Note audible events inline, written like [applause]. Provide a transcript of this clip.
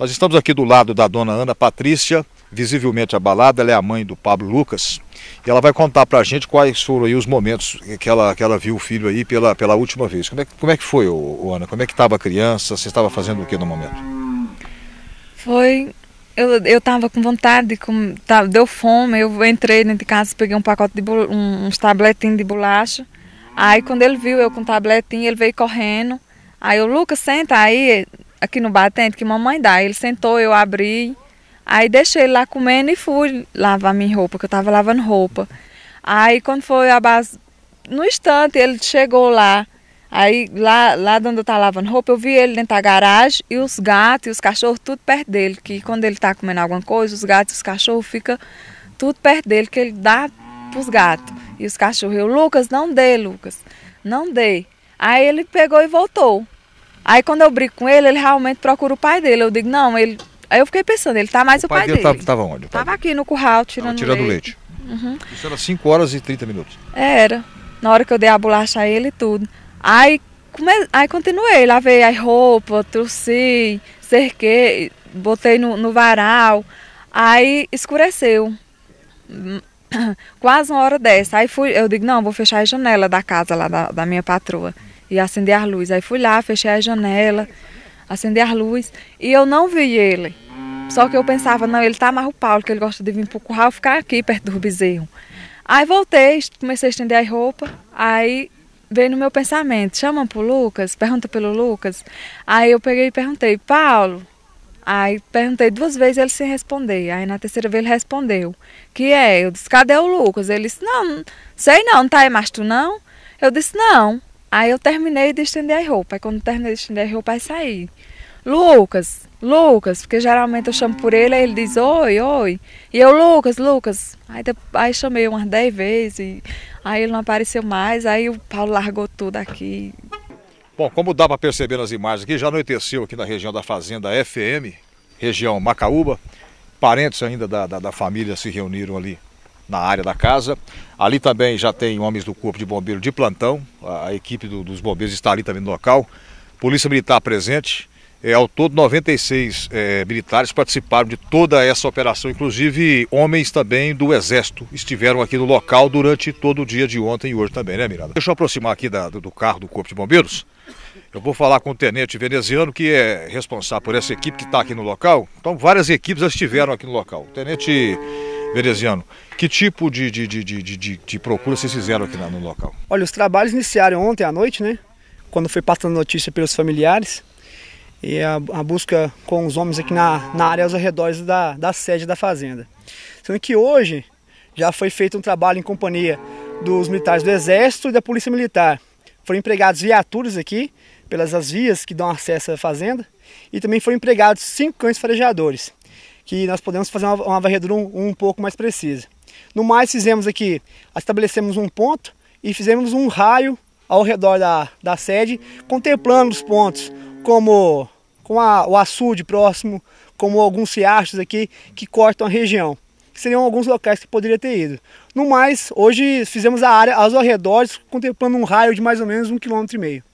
Nós estamos aqui do lado da dona Ana Patrícia, visivelmente abalada, ela é a mãe do Pablo Lucas, e ela vai contar pra gente quais foram aí os momentos que ela, que ela viu o filho aí pela, pela última vez. Como é, como é que foi, ô, Ana? Como é que estava a criança? Você estava fazendo o que no momento? Foi. Eu, eu tava com vontade, com, tá, deu fome, eu entrei dentro de casa, peguei um pacote de um, uns tabletinhos de bolacha. Aí quando ele viu eu com o tabletinho, ele veio correndo. Aí o Lucas, senta aí, aqui no batente que mamãe dá. Ele sentou, eu abri, aí deixei ele lá comendo e fui lavar minha roupa, que eu estava lavando roupa. Aí quando foi a base, no instante ele chegou lá. Aí lá, lá onde eu estava lavando roupa, eu vi ele dentro da garagem e os gatos e os cachorros tudo perto dele. Que quando ele está comendo alguma coisa, os gatos e os cachorros ficam tudo perto dele, que ele dá para os gatos e os cachorros. Eu, Lucas, não dê, Lucas, não dê. Aí ele pegou e voltou. Aí quando eu brigo com ele, ele realmente procura o pai dele. Eu digo, não, ele. Aí eu fiquei pensando, ele tá mais o, o pai, pai, dele. dele. Tava, onde? Tava aqui no curral, tirando, tava tirando leite. leite. Uhum. Isso era 5 horas e 30 minutos. Era. Na hora que eu dei a bolacha a ele e tudo. Aí, come... aí continuei, lavei as roupas, trouxe, cerquei, botei no, no varal. Aí escureceu. [clears throat] Quase uma hora dessa. Aí fui, eu digo, não, vou fechar a janela da casa lá da, da minha patroa e acender a luz Aí fui lá, fechei a janela, acender a luz e eu não vi ele. Só que eu pensava, não, ele tá o Paulo, que ele gosta de vir pro curral ficar aqui perto do bezerro. Aí voltei, comecei a estender as roupas, aí veio no meu pensamento, chama pro Lucas, pergunta pelo Lucas. Aí eu peguei e perguntei, Paulo. Aí perguntei duas vezes ele sem responder. Aí na terceira vez ele respondeu, que é, eu disse, cadê o Lucas? Ele disse, não, sei não, não tá aí mais tu não? Eu disse, não. Aí eu terminei de estender as roupas. Aí quando terminei de estender as roupas, aí saí. Lucas, Lucas, porque geralmente eu chamo por ele, aí ele diz oi, oi. E eu, Lucas, Lucas. Aí, aí chamei umas dez vezes, e, aí ele não apareceu mais, aí o Paulo largou tudo aqui. Bom, como dá para perceber nas imagens aqui, já anoiteceu aqui na região da Fazenda FM, região Macaúba. Parentes ainda da, da, da família se reuniram ali na área da casa. Ali também já tem homens do Corpo de Bombeiro de plantão, a equipe do, dos bombeiros está ali também no local. Polícia Militar presente. É, ao todo, 96 é, militares participaram de toda essa operação, inclusive homens também do Exército estiveram aqui no local durante todo o dia de ontem e hoje também, né, Mirada? Deixa eu aproximar aqui da, do carro do Corpo de Bombeiros. Eu vou falar com o tenente veneziano, que é responsável por essa equipe que está aqui no local. Então, várias equipes já estiveram aqui no local. tenente Vereziano, que tipo de, de, de, de, de procura vocês fizeram aqui no local? Olha, os trabalhos iniciaram ontem à noite, né? Quando foi passando notícia pelos familiares. E a, a busca com os homens aqui na, na área aos arredores da, da sede da fazenda. Sendo que hoje já foi feito um trabalho em companhia dos militares do Exército e da Polícia Militar. Foram empregados viaturas aqui, pelas as vias que dão acesso à fazenda, e também foram empregados cinco cães farejadores que nós podemos fazer uma, uma varredura um, um pouco mais precisa. No mais fizemos aqui, estabelecemos um ponto e fizemos um raio ao redor da, da sede, contemplando os pontos como, com a, o açude próximo, como alguns riachos aqui que cortam a região, que seriam alguns locais que poderia ter ido. No mais, hoje fizemos a área aos arredores, contemplando um raio de mais ou menos um quilômetro e meio.